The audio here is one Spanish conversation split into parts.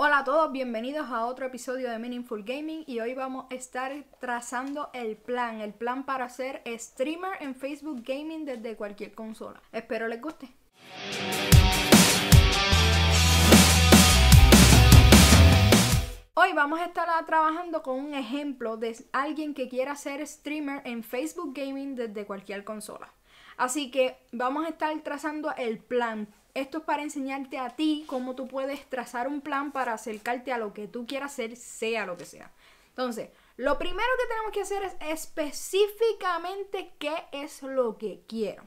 Hola a todos, bienvenidos a otro episodio de Meaningful Gaming y hoy vamos a estar trazando el plan, el plan para ser streamer en Facebook Gaming desde cualquier consola. Espero les guste. Hoy vamos a estar trabajando con un ejemplo de alguien que quiera ser streamer en Facebook Gaming desde cualquier consola. Así que vamos a estar trazando el plan esto es para enseñarte a ti cómo tú puedes trazar un plan para acercarte a lo que tú quieras hacer, sea lo que sea. Entonces, lo primero que tenemos que hacer es específicamente qué es lo que quiero.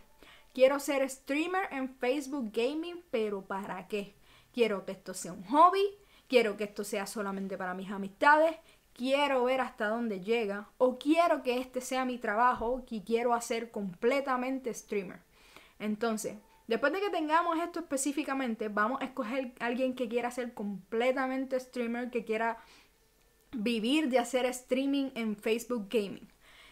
Quiero ser streamer en Facebook Gaming, pero ¿para qué? Quiero que esto sea un hobby, quiero que esto sea solamente para mis amistades, quiero ver hasta dónde llega, o quiero que este sea mi trabajo y quiero hacer completamente streamer. Entonces, Después de que tengamos esto específicamente, vamos a escoger a alguien que quiera ser completamente streamer, que quiera vivir de hacer streaming en Facebook Gaming.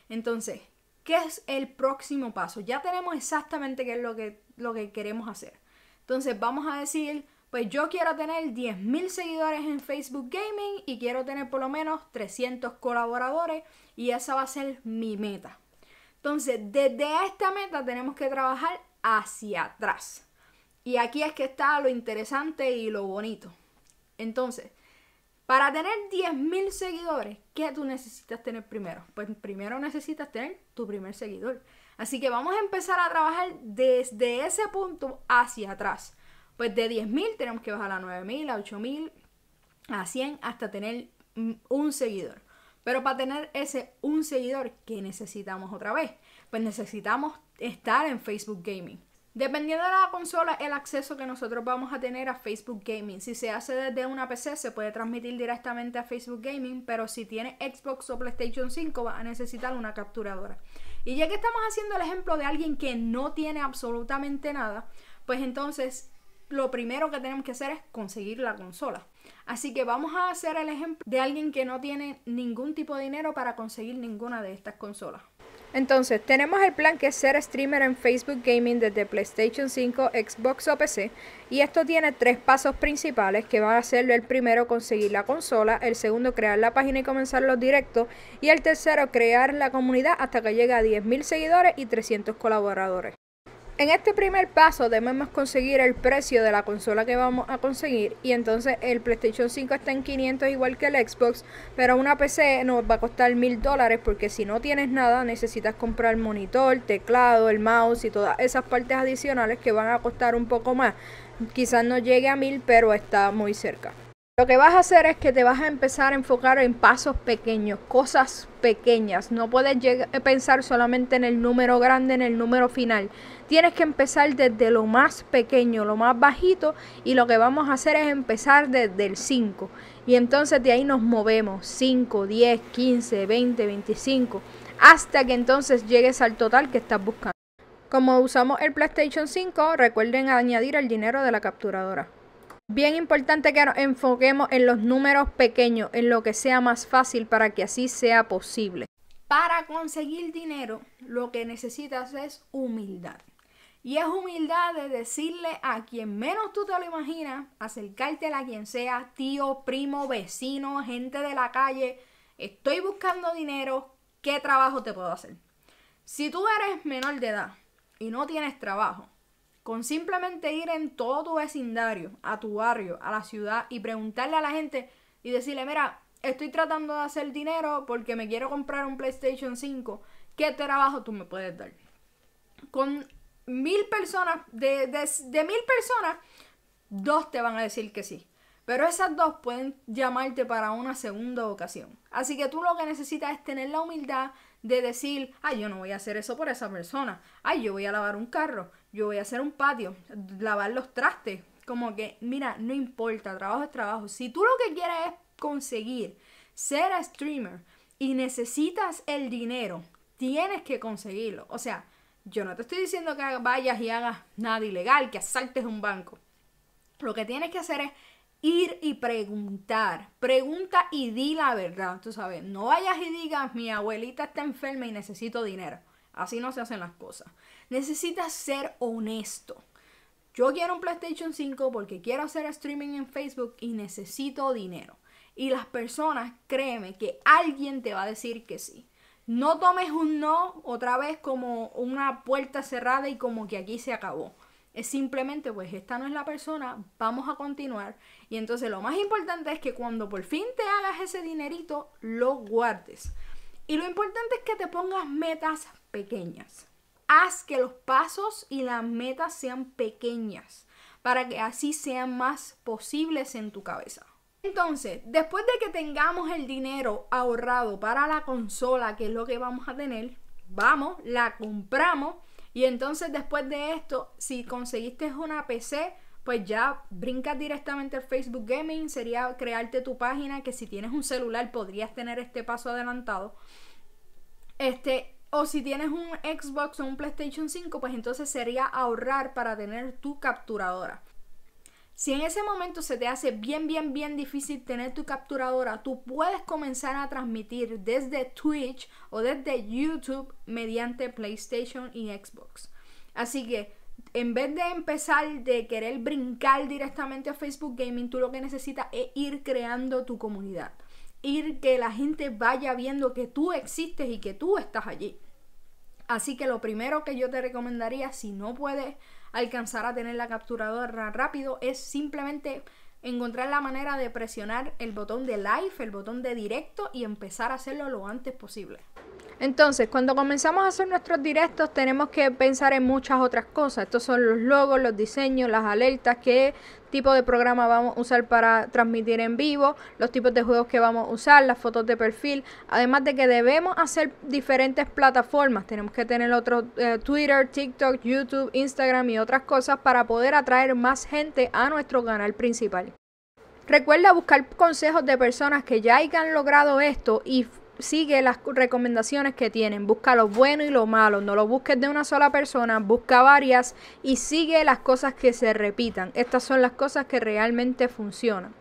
Entonces, ¿qué es el próximo paso? Ya tenemos exactamente qué es lo que, lo que queremos hacer. Entonces, vamos a decir, pues yo quiero tener 10.000 seguidores en Facebook Gaming y quiero tener por lo menos 300 colaboradores y esa va a ser mi meta. Entonces, desde esta meta tenemos que trabajar hacia atrás. Y aquí es que está lo interesante y lo bonito. Entonces, para tener 10.000 seguidores, ¿qué tú necesitas tener primero? Pues primero necesitas tener tu primer seguidor. Así que vamos a empezar a trabajar desde ese punto hacia atrás. Pues de 10.000 tenemos que bajar a 9.000, a 8.000, a 100, hasta tener un seguidor. Pero para tener ese un seguidor, ¿qué necesitamos otra vez? pues necesitamos estar en Facebook Gaming. Dependiendo de la consola, el acceso que nosotros vamos a tener a Facebook Gaming. Si se hace desde una PC, se puede transmitir directamente a Facebook Gaming, pero si tiene Xbox o PlayStation 5, va a necesitar una capturadora. Y ya que estamos haciendo el ejemplo de alguien que no tiene absolutamente nada, pues entonces lo primero que tenemos que hacer es conseguir la consola. Así que vamos a hacer el ejemplo de alguien que no tiene ningún tipo de dinero para conseguir ninguna de estas consolas. Entonces, tenemos el plan que es ser streamer en Facebook Gaming desde PlayStation 5, Xbox o PC. Y esto tiene tres pasos principales que van a ser el primero conseguir la consola, el segundo crear la página y comenzar los directos y el tercero crear la comunidad hasta que llegue a 10.000 seguidores y 300 colaboradores. En este primer paso debemos conseguir el precio de la consola que vamos a conseguir y entonces el PlayStation 5 está en 500 igual que el Xbox, pero una PC nos va a costar 1000 dólares porque si no tienes nada necesitas comprar el monitor, teclado, el mouse y todas esas partes adicionales que van a costar un poco más. Quizás no llegue a 1000 pero está muy cerca. Lo que vas a hacer es que te vas a empezar a enfocar en pasos pequeños, cosas pequeñas. No puedes pensar solamente en el número grande, en el número final tienes que empezar desde lo más pequeño, lo más bajito, y lo que vamos a hacer es empezar desde el 5. Y entonces de ahí nos movemos, 5, 10, 15, 20, 25, hasta que entonces llegues al total que estás buscando. Como usamos el PlayStation 5, recuerden añadir el dinero de la capturadora. Bien importante que nos enfoquemos en los números pequeños, en lo que sea más fácil para que así sea posible. Para conseguir dinero, lo que necesitas es humildad. Y es humildad de decirle a quien menos tú te lo imaginas, acercarte a quien sea, tío, primo, vecino, gente de la calle, estoy buscando dinero, ¿qué trabajo te puedo hacer? Si tú eres menor de edad y no tienes trabajo, con simplemente ir en todo tu vecindario, a tu barrio, a la ciudad y preguntarle a la gente y decirle, mira, estoy tratando de hacer dinero porque me quiero comprar un PlayStation 5, ¿qué trabajo tú me puedes dar? Con mil personas, de, mil personas, dos te van a decir que sí. Pero esas dos pueden llamarte para una segunda ocasión. Así que tú lo que necesitas es tener la humildad de decir, ay, yo no voy a hacer eso por esa persona. Ay, yo voy a lavar un carro, yo voy a hacer un patio, lavar los trastes. Como que, mira, no importa, trabajo es trabajo. Si tú lo que quieres es conseguir ser a streamer y necesitas el dinero, tienes que conseguirlo. O sea, yo no te estoy diciendo que vayas y hagas nada ilegal, que asaltes un banco. Lo que tienes que hacer es ir y preguntar. Pregunta y di la verdad, tú sabes. No vayas y digas, mi abuelita está enferma y necesito dinero. Así no se hacen las cosas. Necesitas ser honesto. Yo quiero un PlayStation 5 porque quiero hacer streaming en Facebook y necesito dinero. Y las personas, créeme que alguien te va a decir que sí. No tomes un no otra vez como una puerta cerrada y como que aquí se acabó. Es simplemente, pues esta no es la persona, vamos a continuar. Y entonces lo más importante es que cuando por fin te hagas ese dinerito, lo guardes. Y lo importante es que te pongas metas pequeñas. Haz que los pasos y las metas sean pequeñas para que así sean más posibles en tu cabeza. Entonces, después de que tengamos el dinero ahorrado para la consola, que es lo que vamos a tener, vamos, la compramos. Y entonces después de esto, si conseguiste una PC, pues ya brincas directamente al Facebook Gaming, sería crearte tu página, que si tienes un celular podrías tener este paso adelantado. Este, o si tienes un Xbox o un PlayStation 5, pues entonces sería ahorrar para tener tu capturadora. Si en ese momento se te hace bien, bien, bien difícil tener tu capturadora, tú puedes comenzar a transmitir desde Twitch o desde YouTube mediante PlayStation y Xbox. Así que en vez de empezar de querer brincar directamente a Facebook Gaming, tú lo que necesitas es ir creando tu comunidad. Ir que la gente vaya viendo que tú existes y que tú estás allí. Así que lo primero que yo te recomendaría, si no puedes alcanzar a tener la capturadora rápido es simplemente encontrar la manera de presionar el botón de live, el botón de directo y empezar a hacerlo lo antes posible. Entonces, cuando comenzamos a hacer nuestros directos, tenemos que pensar en muchas otras cosas. Estos son los logos, los diseños, las alertas, qué tipo de programa vamos a usar para transmitir en vivo, los tipos de juegos que vamos a usar, las fotos de perfil. Además de que debemos hacer diferentes plataformas. Tenemos que tener otros eh, Twitter, TikTok, YouTube, Instagram y otras cosas para poder atraer más gente a nuestro canal principal. Recuerda buscar consejos de personas que ya hayan logrado esto y sigue las recomendaciones que tienen. Busca lo bueno y lo malo. No lo busques de una sola persona, busca varias y sigue las cosas que se repitan. Estas son las cosas que realmente funcionan.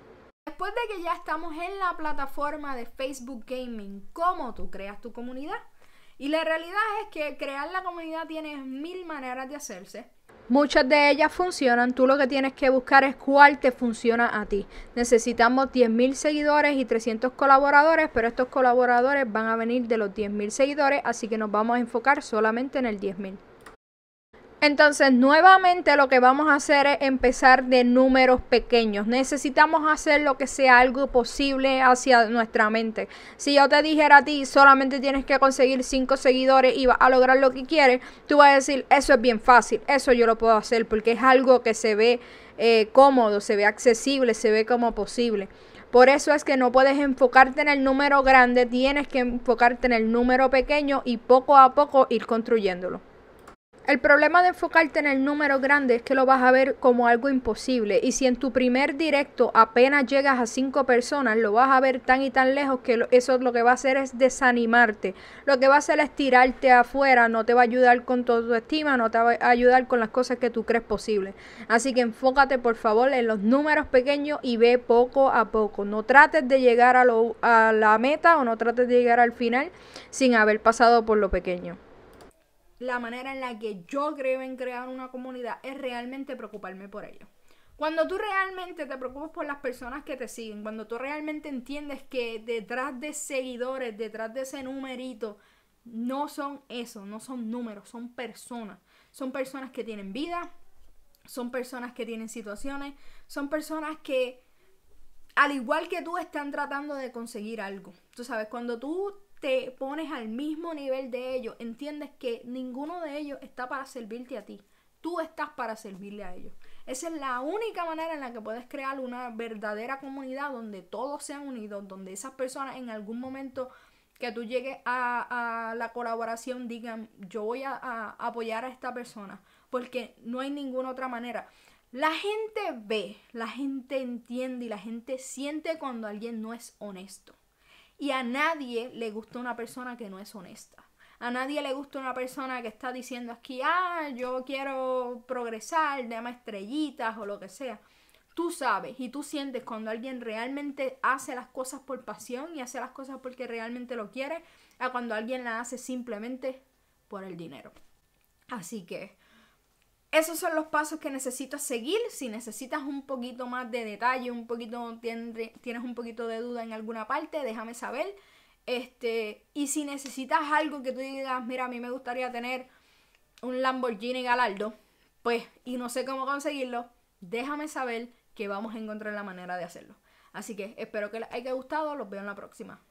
Después de que ya estamos en la plataforma de Facebook Gaming, ¿cómo tú creas tu comunidad? Y la realidad es que crear la comunidad tiene mil maneras de hacerse. Muchas de ellas funcionan, tú lo que tienes que buscar es cuál te funciona a ti. Necesitamos 10.000 seguidores y 300 colaboradores, pero estos colaboradores van a venir de los 10.000 seguidores, así que nos vamos a enfocar solamente en el 10.000. Entonces, nuevamente lo que vamos a hacer es empezar de números pequeños. Necesitamos hacer lo que sea algo posible hacia nuestra mente. Si yo te dijera a ti, solamente tienes que conseguir 5 seguidores y vas a lograr lo que quieres, tú vas a decir, eso es bien fácil, eso yo lo puedo hacer porque es algo que se ve eh, cómodo, se ve accesible, se ve como posible. Por eso es que no puedes enfocarte en el número grande, tienes que enfocarte en el número pequeño y poco a poco ir construyéndolo. El problema de enfocarte en el número grande es que lo vas a ver como algo imposible y si en tu primer directo apenas llegas a cinco personas, lo vas a ver tan y tan lejos que eso lo que va a hacer es desanimarte. Lo que va a hacer es tirarte afuera, no te va a ayudar con tu autoestima, no te va a ayudar con las cosas que tú crees posible. Así que enfócate por favor en los números pequeños y ve poco a poco. No trates de llegar a, a la meta o no trates de llegar al final sin haber pasado por lo pequeño la manera en la que yo creo en crear una comunidad es realmente preocuparme por ello. Cuando tú realmente te preocupas por las personas que te siguen, cuando tú realmente entiendes que detrás de seguidores, detrás de ese numerito, no son eso, no son números, son personas. Son personas que tienen vida, son personas que tienen situaciones, son personas que, al igual que tú, están tratando de conseguir algo. Tú sabes, cuando tú te pones al mismo nivel de ellos, entiendes que ninguno de ellos está para servirte a ti. Tú estás para servirle a ellos. Esa es la única manera en la que puedes crear una verdadera comunidad donde todos sean unidos, donde esas personas en algún momento que tú llegues a, la colaboración digan, yo voy a apoyar a esta persona, porque no hay ninguna otra manera. La gente ve, la gente entiende y la gente siente cuando alguien no es honesto. Y a nadie le gusta una persona que no es honesta. A nadie le gusta una persona que está diciendo aquí, ah, yo quiero progresar, llama estrellitas o lo que sea. Tú sabes y tú sientes cuando alguien realmente hace las cosas por pasión y hace las cosas porque realmente lo quiere, a cuando alguien las hace simplemente por el dinero. Así que esos son los pasos que necesitas seguir. Si necesitas un poquito más de detalle, un poquito tienes un poquito de duda en alguna parte, déjame saber. Este, y si necesitas algo que tú digas, mira, a mí me gustaría tener un Lamborghini Galardo, pues, y no sé cómo conseguirlo, déjame saber que vamos a encontrar la manera de hacerlo. Así que espero que les haya gustado, los veo en la próxima.